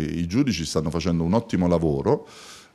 i giudici stanno facendo un ottimo lavoro,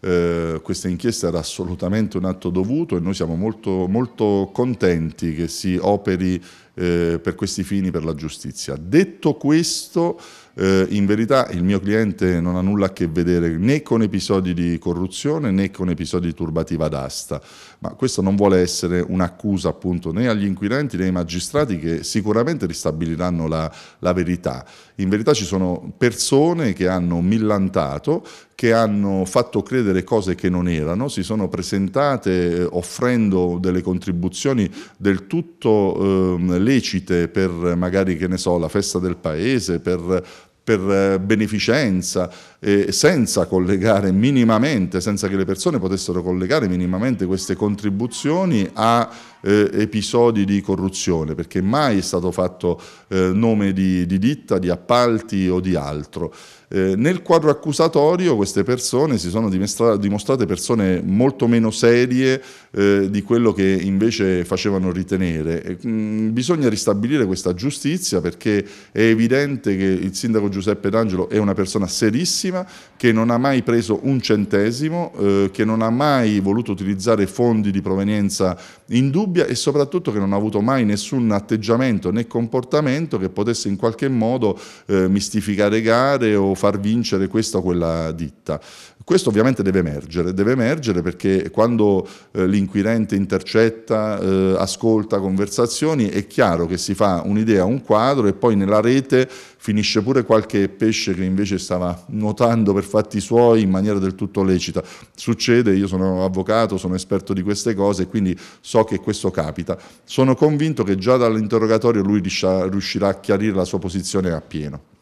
eh, questa inchiesta era assolutamente un atto dovuto e noi siamo molto, molto contenti che si operi eh, per questi fini per la giustizia. Detto questo, eh, in verità il mio cliente non ha nulla a che vedere né con episodi di corruzione né con episodi di turbativa d'asta, ma questo non vuole essere un'accusa appunto né agli inquirenti né ai magistrati che sicuramente ristabiliranno la, la verità. In verità ci sono persone che hanno millantato, che hanno fatto credere cose che non erano, si sono presentate eh, offrendo delle contribuzioni del tutto eh, lecite per magari, che ne so, la festa del paese, per, per eh, beneficenza, eh, senza collegare minimamente, senza che le persone potessero collegare minimamente queste contribuzioni a eh, episodi di corruzione, perché mai è stato fatto eh, nome di, di, ditta, di appalti o di altro. Eh, nel quadro accusatorio queste persone si sono dimostrate persone molto meno serie eh, di quello che invece facevano ritenere. E, mh, mm, bisogna ristabilire questa giustizia perché è evidente che il sindaco Giuseppe D'Angelo è una persona serissima, che non ha mai preso un centesimo, eh, che non ha mai voluto utilizzare fondi di provenienza indubbia dubbia e soprattutto che non ha avuto mai nessun atteggiamento né comportamento che potesse in qualche modo eh, mistificare gare o far vincere questa o quella ditta. Questo ovviamente deve emergere, deve emergere perché quando eh, l'inquirente intercetta, eh, ascolta conversazioni, è chiaro che si fa un'idea, un quadro e poi nella rete finisce pure qualche pesce che invece stava nuotando per fatti suoi in maniera del tutto lecita. Succede, io sono avvocato, sono esperto di queste cose, quindi so che questo capita. Sono convinto che già dall'interrogatorio lui riuscirà a chiarire la sua posizione appieno.